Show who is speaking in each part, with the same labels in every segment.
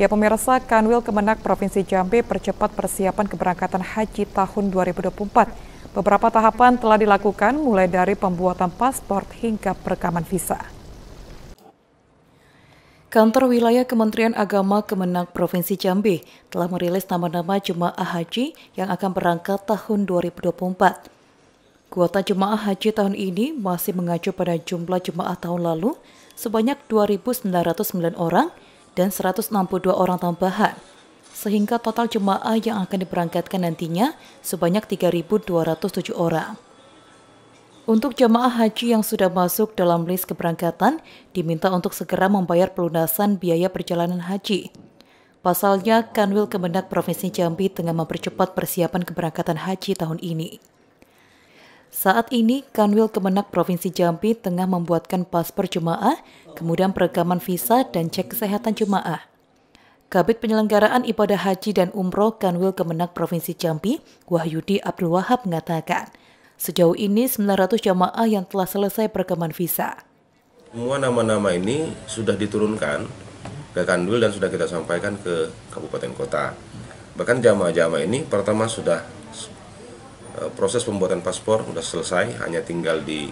Speaker 1: Ya pemirsa, Kanwil Kemenak Provinsi Jambi percepat persiapan keberangkatan haji tahun 2024. Beberapa tahapan telah dilakukan mulai dari pembuatan paspor hingga perekaman visa. Kantor Wilayah Kementerian Agama Kemenang Provinsi Jambi telah merilis nama-nama jemaah haji yang akan berangkat tahun 2024. Kuota jemaah haji tahun ini masih mengacu pada jumlah jemaah tahun lalu sebanyak 2.909 orang – dan 162 orang tambahan, sehingga total jemaah yang akan diberangkatkan nantinya sebanyak 3.207 orang. Untuk jemaah haji yang sudah masuk dalam list keberangkatan, diminta untuk segera membayar pelunasan biaya perjalanan haji. Pasalnya, Kanwil Kemenak Provinsi Jambi tengah mempercepat persiapan keberangkatan haji tahun ini. Saat ini, Kanwil Kemenak Provinsi Jambi tengah membuatkan paspor jemaah, kemudian perekaman visa dan cek kesehatan jemaah. Kabit Penyelenggaraan Ibadah Haji dan Umroh Kanwil Kemenak Provinsi Jambi, Wahyudi Abdul Wahab mengatakan, sejauh ini 900 jemaah yang telah selesai perekaman visa.
Speaker 2: Semua nama-nama ini sudah diturunkan ke Kanwil dan sudah kita sampaikan ke Kabupaten Kota. Bahkan jamaah-jamaah ini pertama sudah Eh, proses pembuatan paspor sudah selesai hanya tinggal di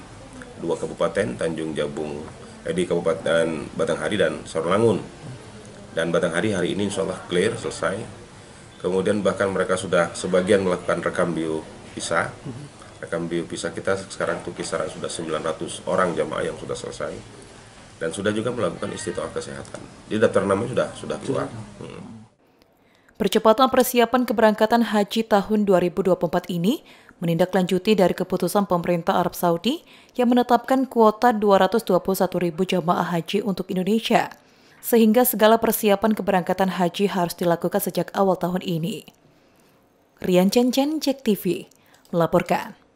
Speaker 2: dua kabupaten Tanjung Jabung eh, di Kabupaten Batanghari dan Sarolangun dan Batanghari hari ini insya Allah clear selesai kemudian bahkan mereka sudah sebagian melakukan rekam bio visa rekam bio visa kita sekarang tuh kisaran sudah 900 orang jamaah yang sudah selesai dan sudah juga melakukan istitoah kesehatan di daftar namanya sudah sudah keluar hmm.
Speaker 1: Percepatan persiapan keberangkatan haji tahun 2024 ini menindaklanjuti dari keputusan pemerintah Arab Saudi yang menetapkan kuota 221 ribu jamaah haji untuk Indonesia, sehingga segala persiapan keberangkatan haji harus dilakukan sejak awal tahun ini. Rian Chen Chen, Cek TV, melaporkan.